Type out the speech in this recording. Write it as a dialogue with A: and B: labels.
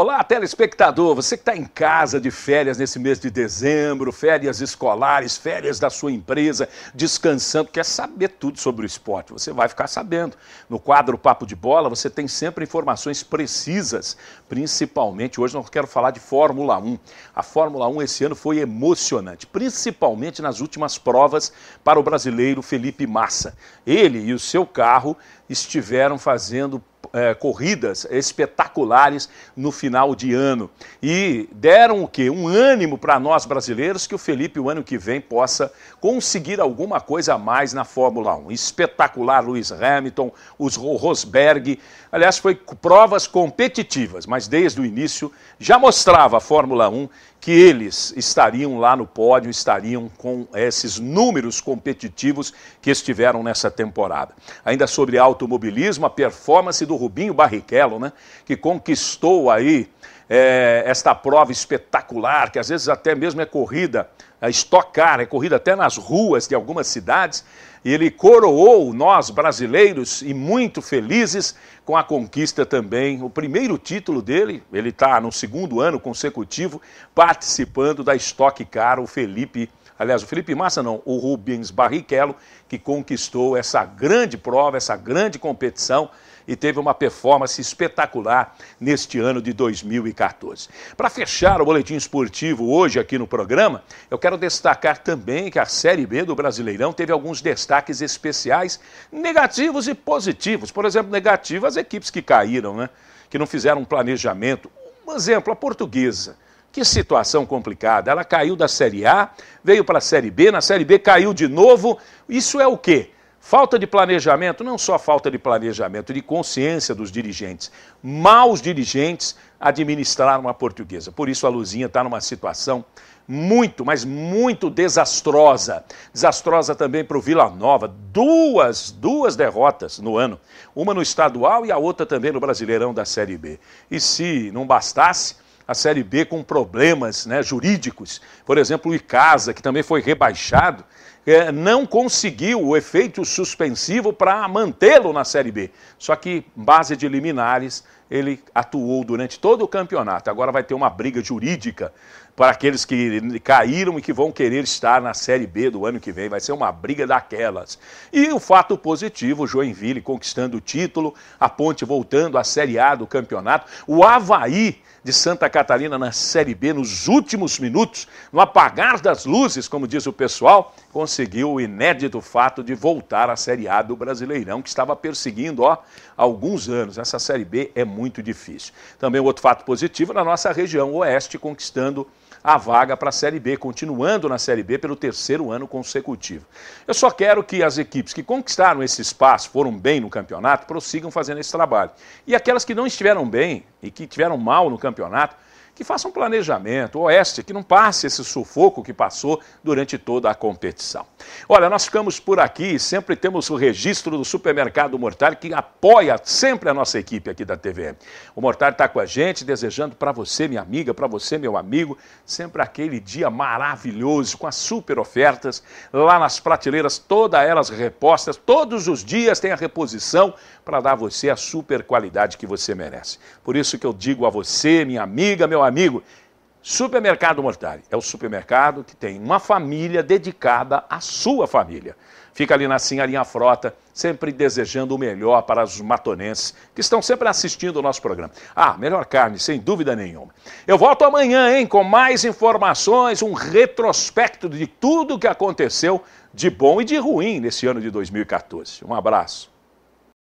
A: Olá, telespectador, você que está em casa de férias nesse mês de dezembro, férias escolares, férias da sua empresa, descansando, quer saber tudo sobre o esporte, você vai ficar sabendo. No quadro Papo de Bola, você tem sempre informações precisas, principalmente hoje nós quero falar de Fórmula 1. A Fórmula 1 esse ano foi emocionante, principalmente nas últimas provas para o brasileiro Felipe Massa. Ele e o seu carro estiveram fazendo é, corridas espetaculares no final de ano. E deram o quê? Um ânimo para nós brasileiros que o Felipe, o ano que vem, possa conseguir alguma coisa a mais na Fórmula 1. Espetacular Lewis Hamilton, os Rosberg. Aliás, foi provas competitivas, mas desde o início já mostrava a Fórmula 1 que eles estariam lá no pódio, estariam com esses números competitivos que estiveram nessa temporada. Ainda sobre automobilismo, a performance do Rubinho Barrichello, né, que conquistou aí é, esta prova espetacular, que às vezes até mesmo é corrida, é estocar, é corrida até nas ruas de algumas cidades, e ele coroou nós brasileiros e muito felizes com a conquista também, o primeiro título dele, ele está no segundo ano consecutivo participando da Stock Car, o Felipe aliás, o Felipe Massa não, o Rubens Barrichello, que conquistou essa grande prova, essa grande competição e teve uma performance espetacular neste ano de 2014. Para fechar o boletim esportivo hoje aqui no programa, eu quero destacar também que a Série B do Brasileirão teve alguns destaques destaques especiais negativos e positivos. Por exemplo, negativo as equipes que caíram, né? que não fizeram um planejamento. Um exemplo, a portuguesa. Que situação complicada. Ela caiu da Série A, veio para a Série B, na Série B caiu de novo. Isso é o quê? Falta de planejamento, não só falta de planejamento, de consciência dos dirigentes. Maus dirigentes administraram a portuguesa. Por isso a Luzinha está numa situação muito, mas muito desastrosa. Desastrosa também para o Vila Nova. Duas, duas derrotas no ano. Uma no estadual e a outra também no Brasileirão da Série B. E se não bastasse, a Série B com problemas né, jurídicos. Por exemplo, o Icasa, que também foi rebaixado, é, não conseguiu o efeito suspensivo para mantê-lo na Série B. Só que, base de liminares, ele atuou durante todo o campeonato. Agora vai ter uma briga jurídica para aqueles que caíram e que vão querer estar na Série B do ano que vem. Vai ser uma briga daquelas. E o fato positivo: Joinville conquistando o título, a Ponte voltando à Série A do campeonato, o Havaí de Santa Catarina na Série B nos últimos minutos, no apagar das luzes, como diz o pessoal, conseguiu o inédito fato de voltar à Série A do Brasileirão, que estava perseguindo ó, há alguns anos. Essa Série B é muito difícil. Também outro fato positivo na nossa região oeste, conquistando a vaga para a Série B, continuando na Série B pelo terceiro ano consecutivo. Eu só quero que as equipes que conquistaram esse espaço, foram bem no campeonato, prossigam fazendo esse trabalho. E aquelas que não estiveram bem, e que tiveram mal no campeonato, que faça um planejamento, o Oeste, que não passe esse sufoco que passou durante toda a competição. Olha, nós ficamos por aqui, e sempre temos o registro do Supermercado Mortar, que apoia sempre a nossa equipe aqui da TVM. O Mortar está com a gente, desejando para você, minha amiga, para você, meu amigo, sempre aquele dia maravilhoso, com as super ofertas lá nas prateleiras, todas elas repostas, todos os dias tem a reposição para dar a você a super qualidade que você merece. Por isso, isso que eu digo a você, minha amiga, meu amigo. Supermercado Mortari é o supermercado que tem uma família dedicada à sua família. Fica ali na Sinharinha Frota, sempre desejando o melhor para os matonenses que estão sempre assistindo o nosso programa. Ah, melhor carne, sem dúvida nenhuma. Eu volto amanhã, hein, com mais informações, um retrospecto de tudo o que aconteceu de bom e de ruim nesse ano de 2014. Um abraço.